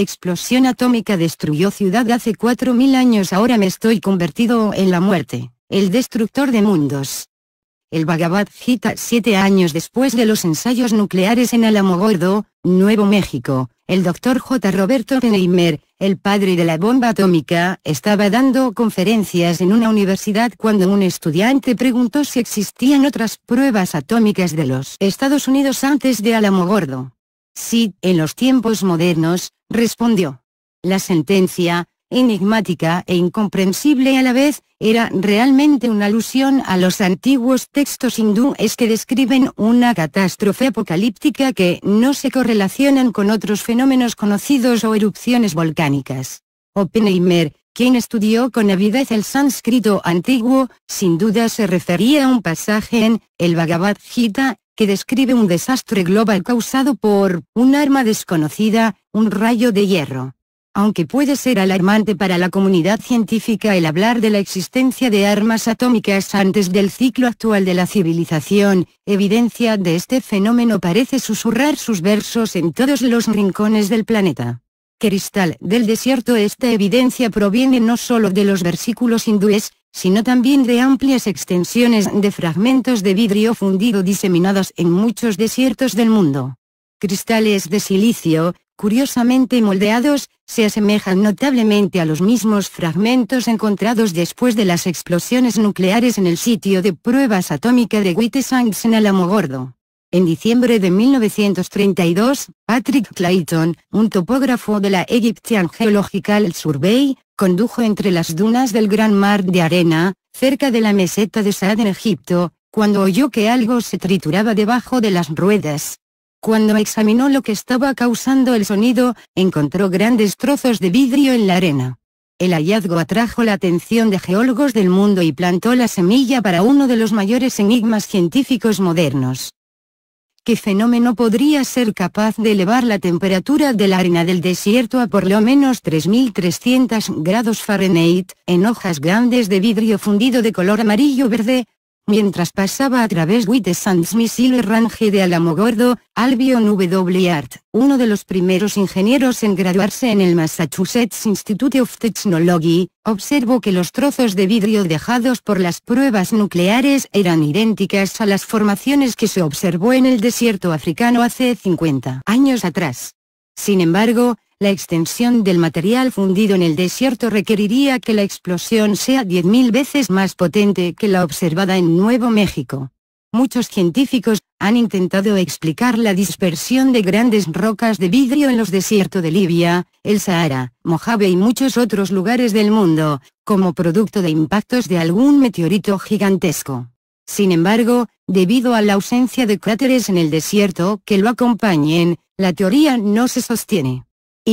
Explosión atómica destruyó ciudad hace 4.000 años ahora me estoy convertido en la muerte, el destructor de mundos. El Bhagavad Gita siete años después de los ensayos nucleares en Alamogordo, Nuevo México, el Dr. J. Roberto Oppenheimer, el padre de la bomba atómica, estaba dando conferencias en una universidad cuando un estudiante preguntó si existían otras pruebas atómicas de los Estados Unidos antes de Alamogordo. Sí, en los tiempos modernos, respondió. La sentencia, enigmática e incomprensible a la vez, era realmente una alusión a los antiguos textos hindúes que describen una catástrofe apocalíptica que no se correlacionan con otros fenómenos conocidos o erupciones volcánicas. Oppenheimer, quien estudió con avidez el sánscrito antiguo, sin duda se refería a un pasaje en el Bhagavad Gita, que describe un desastre global causado por un arma desconocida, un rayo de hierro. Aunque puede ser alarmante para la comunidad científica el hablar de la existencia de armas atómicas antes del ciclo actual de la civilización, evidencia de este fenómeno parece susurrar sus versos en todos los rincones del planeta. Cristal del desierto Esta evidencia proviene no solo de los versículos hindúes, sino también de amplias extensiones de fragmentos de vidrio fundido diseminados en muchos desiertos del mundo. Cristales de silicio, curiosamente moldeados, se asemejan notablemente a los mismos fragmentos encontrados después de las explosiones nucleares en el sitio de pruebas atómicas de Wittesangs en Alamogordo. En diciembre de 1932, Patrick Clayton, un topógrafo de la Egyptian Geological Survey, condujo entre las dunas del gran mar de arena, cerca de la meseta de Saad en Egipto, cuando oyó que algo se trituraba debajo de las ruedas. Cuando examinó lo que estaba causando el sonido, encontró grandes trozos de vidrio en la arena. El hallazgo atrajo la atención de geólogos del mundo y plantó la semilla para uno de los mayores enigmas científicos modernos. ¿qué fenómeno podría ser capaz de elevar la temperatura de la arena del desierto a por lo menos 3.300 grados Fahrenheit, en hojas grandes de vidrio fundido de color amarillo-verde, Mientras pasaba a través White Sands Missile Range de Alamogordo, Albion W. Art, uno de los primeros ingenieros en graduarse en el Massachusetts Institute of Technology, observó que los trozos de vidrio dejados por las pruebas nucleares eran idénticas a las formaciones que se observó en el desierto africano hace 50 años atrás. Sin embargo, la extensión del material fundido en el desierto requeriría que la explosión sea 10.000 veces más potente que la observada en Nuevo México. Muchos científicos han intentado explicar la dispersión de grandes rocas de vidrio en los desiertos de Libia, el Sahara, Mojave y muchos otros lugares del mundo, como producto de impactos de algún meteorito gigantesco. Sin embargo, debido a la ausencia de cráteres en el desierto que lo acompañen, la teoría no se sostiene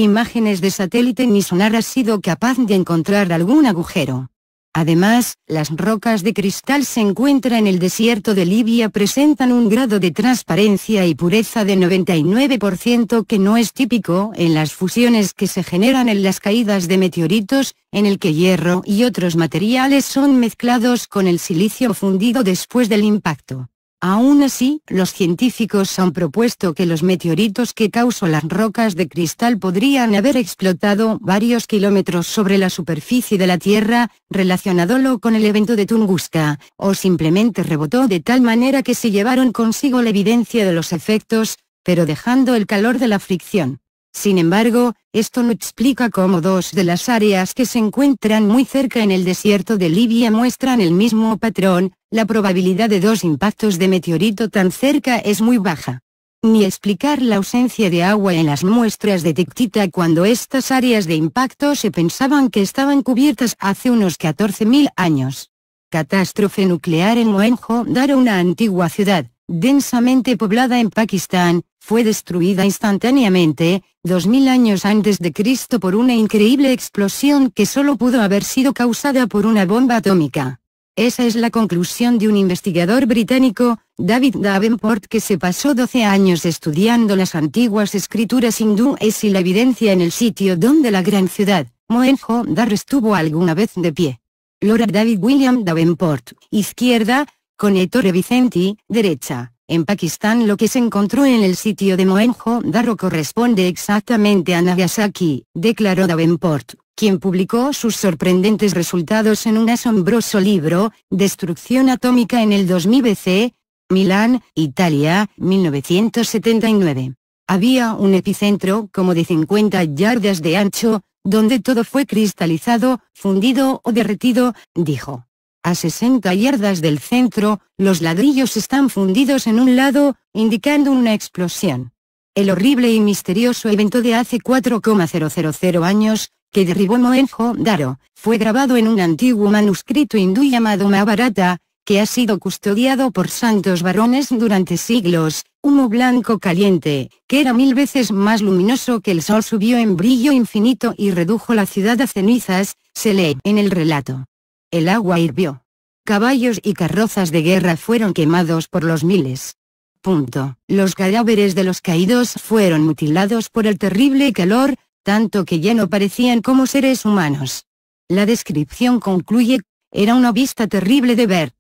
imágenes de satélite ni sonar ha sido capaz de encontrar algún agujero. Además, las rocas de cristal se encuentran en el desierto de Libia presentan un grado de transparencia y pureza de 99% que no es típico en las fusiones que se generan en las caídas de meteoritos, en el que hierro y otros materiales son mezclados con el silicio fundido después del impacto. Aún así, los científicos han propuesto que los meteoritos que causó las rocas de cristal podrían haber explotado varios kilómetros sobre la superficie de la Tierra, relacionándolo con el evento de Tunguska, o simplemente rebotó de tal manera que se llevaron consigo la evidencia de los efectos, pero dejando el calor de la fricción. Sin embargo, esto no explica cómo dos de las áreas que se encuentran muy cerca en el desierto de Libia muestran el mismo patrón, la probabilidad de dos impactos de meteorito tan cerca es muy baja. Ni explicar la ausencia de agua en las muestras de Tectita cuando estas áreas de impacto se pensaban que estaban cubiertas hace unos 14.000 años. Catástrofe nuclear en oenjo daro una antigua ciudad, densamente poblada en Pakistán, fue destruida instantáneamente, 2000 años antes de Cristo por una increíble explosión que solo pudo haber sido causada por una bomba atómica. Esa es la conclusión de un investigador británico, David Davenport que se pasó 12 años estudiando las antiguas escrituras hindúes y la evidencia en el sitio donde la gran ciudad, mohenjo dar estuvo alguna vez de pie. Laura David William Davenport, izquierda, con Ettore Vicenti, derecha. En Pakistán lo que se encontró en el sitio de Mohenjo-Daro corresponde exactamente a Nagasaki, declaró Davenport, quien publicó sus sorprendentes resultados en un asombroso libro, Destrucción Atómica en el 2000 BC, Milán, Italia, 1979. Había un epicentro como de 50 yardas de ancho, donde todo fue cristalizado, fundido o derretido, dijo. A 60 yardas del centro, los ladrillos están fundidos en un lado, indicando una explosión. El horrible y misterioso evento de hace 4,000 años, que derribó Moenjo daro fue grabado en un antiguo manuscrito hindú llamado Mahabharata, que ha sido custodiado por santos varones durante siglos, humo blanco caliente, que era mil veces más luminoso que el sol subió en brillo infinito y redujo la ciudad a cenizas, se lee en el relato. El agua hirvió. Caballos y carrozas de guerra fueron quemados por los miles. Punto. Los cadáveres de los caídos fueron mutilados por el terrible calor, tanto que ya no parecían como seres humanos. La descripción concluye, era una vista terrible de ver.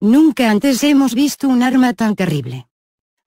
Nunca antes hemos visto un arma tan terrible.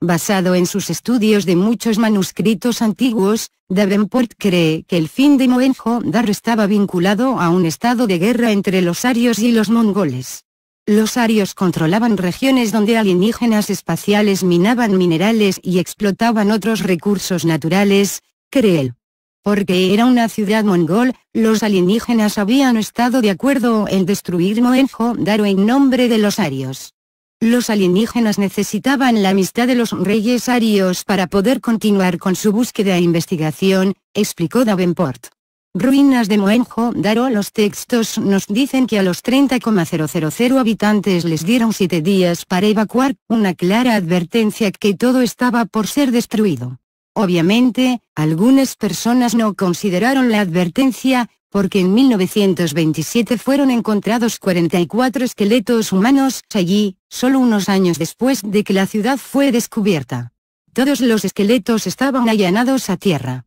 Basado en sus estudios de muchos manuscritos antiguos, Davenport cree que el fin de moenjo daro estaba vinculado a un estado de guerra entre los arios y los mongoles. Los arios controlaban regiones donde alienígenas espaciales minaban minerales y explotaban otros recursos naturales, cree él. Porque era una ciudad mongol, los alienígenas habían estado de acuerdo en destruir moenjo daro en nombre de los arios. Los alienígenas necesitaban la amistad de los reyes arios para poder continuar con su búsqueda e investigación, explicó Davenport. Ruinas de moenjo daro Los textos nos dicen que a los 30,000 habitantes les dieron siete días para evacuar, una clara advertencia que todo estaba por ser destruido. Obviamente, algunas personas no consideraron la advertencia, porque en 1927 fueron encontrados 44 esqueletos humanos allí, solo unos años después de que la ciudad fue descubierta. Todos los esqueletos estaban allanados a tierra.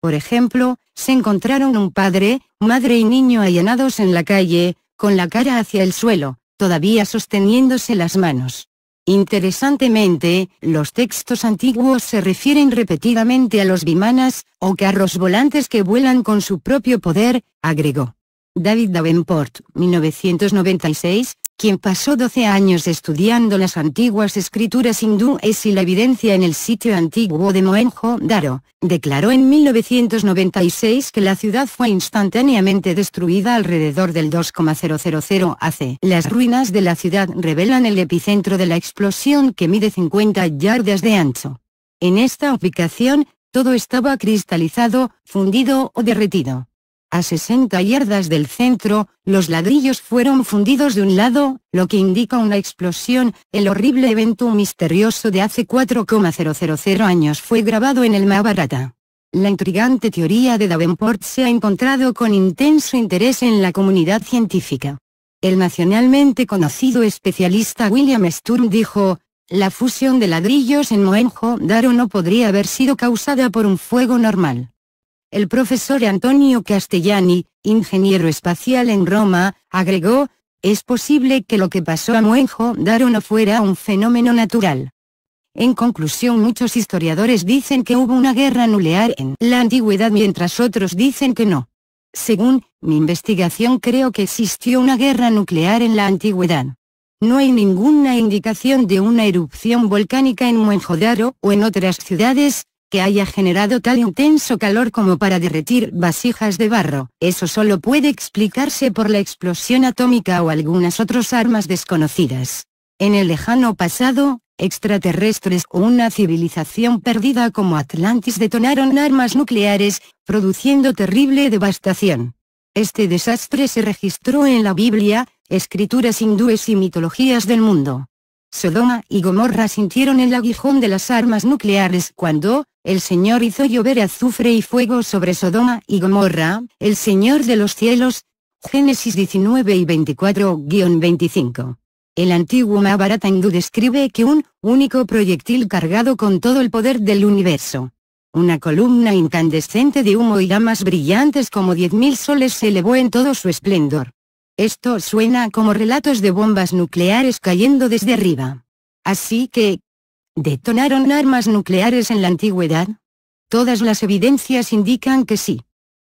Por ejemplo, se encontraron un padre, madre y niño allanados en la calle, con la cara hacia el suelo, todavía sosteniéndose las manos. Interesantemente, los textos antiguos se refieren repetidamente a los vimanas, o carros volantes que vuelan con su propio poder, agregó. David Davenport, 1996, quien pasó 12 años estudiando las antiguas escrituras hindúes y la evidencia en el sitio antiguo de Mohenjo-Daro, declaró en 1996 que la ciudad fue instantáneamente destruida alrededor del 2,000 AC. Las ruinas de la ciudad revelan el epicentro de la explosión que mide 50 yardas de ancho. En esta ubicación, todo estaba cristalizado, fundido o derretido. A 60 yardas del centro, los ladrillos fueron fundidos de un lado, lo que indica una explosión, el horrible evento misterioso de hace 4,000 años fue grabado en el Mahabharata. La intrigante teoría de Davenport se ha encontrado con intenso interés en la comunidad científica. El nacionalmente conocido especialista William Sturm dijo, la fusión de ladrillos en Mohenjo-Daro no podría haber sido causada por un fuego normal. El profesor Antonio Castellani, ingeniero espacial en Roma, agregó, es posible que lo que pasó a Muenjo Daro no fuera un fenómeno natural. En conclusión muchos historiadores dicen que hubo una guerra nuclear en la antigüedad mientras otros dicen que no. Según mi investigación creo que existió una guerra nuclear en la antigüedad. No hay ninguna indicación de una erupción volcánica en Muenjo daro o en otras ciudades, que haya generado tal intenso calor como para derretir vasijas de barro, eso solo puede explicarse por la explosión atómica o algunas otras armas desconocidas. En el lejano pasado, extraterrestres o una civilización perdida como Atlantis detonaron armas nucleares, produciendo terrible devastación. Este desastre se registró en la Biblia, escrituras hindúes y mitologías del mundo. Sodoma y Gomorra sintieron el aguijón de las armas nucleares cuando, el Señor hizo llover azufre y fuego sobre Sodoma y Gomorra, el Señor de los cielos. Génesis 19 y 24-25. El antiguo Mahabharata hindú describe que un único proyectil cargado con todo el poder del universo. Una columna incandescente de humo y llamas brillantes como 10.000 soles se elevó en todo su esplendor. Esto suena como relatos de bombas nucleares cayendo desde arriba. Así que... ¿Detonaron armas nucleares en la antigüedad? Todas las evidencias indican que sí.